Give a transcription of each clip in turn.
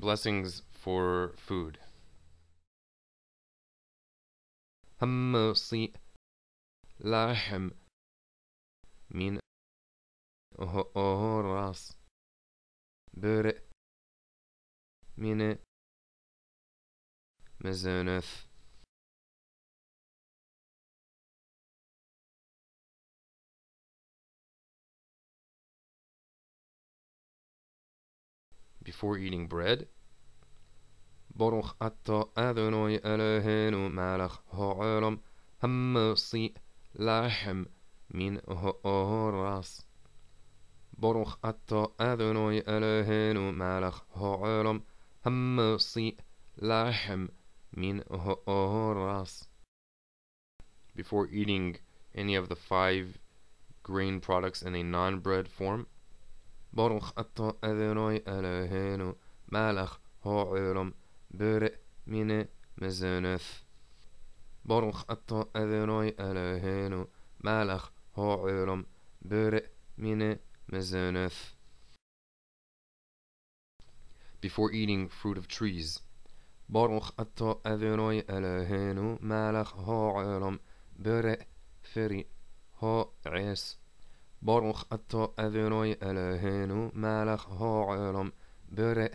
Blessings for food. Hamosi lahem min horas bere mine mezeneth. before eating bread. Baruch Adonai Eloheinu melech ha'olam ha'mosi min ha'oras. Baruch Adonai Eloheinu melech ha'olam ha'mosi min ha'oras. Before eating any of the five grain products in a non-bread form, Baruch atah Adonai Eloheinu عيرم horen من mine برخ Borg atto ألهينو alehenu هو عيرم bure mine مزنف Before eating fruit of trees. أذنوي atto adenoi هو عيرم horen فري هو ho es. Borg atto ألهينو alehenu هو عيرم برئ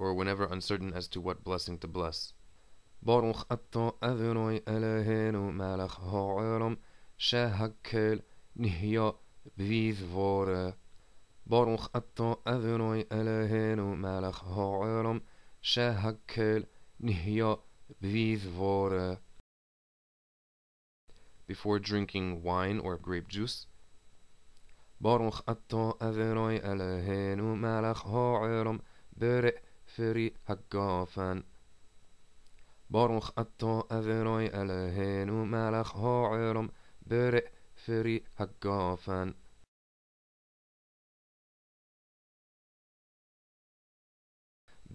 or whenever uncertain as to what blessing to bless. Baruch Adonai Eloheinu melech ha'olam shehakel nihya vizvore. Baruch Adonai Eloheinu melech ha'olam shehakel nihya vizvore. Before drinking wine or grape juice, Baruch atto Adonai Eloheinu melech ha'olam bereh fyrri haggafan. Baruch atto averoi elehenu melech haorom böre fyrri haggafan.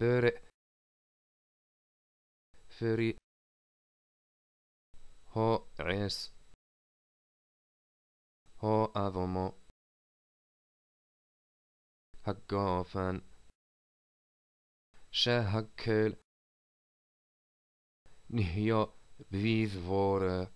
Böre fyrri ho es ho avomo haggafan. שהקל נהיה בבזבורה.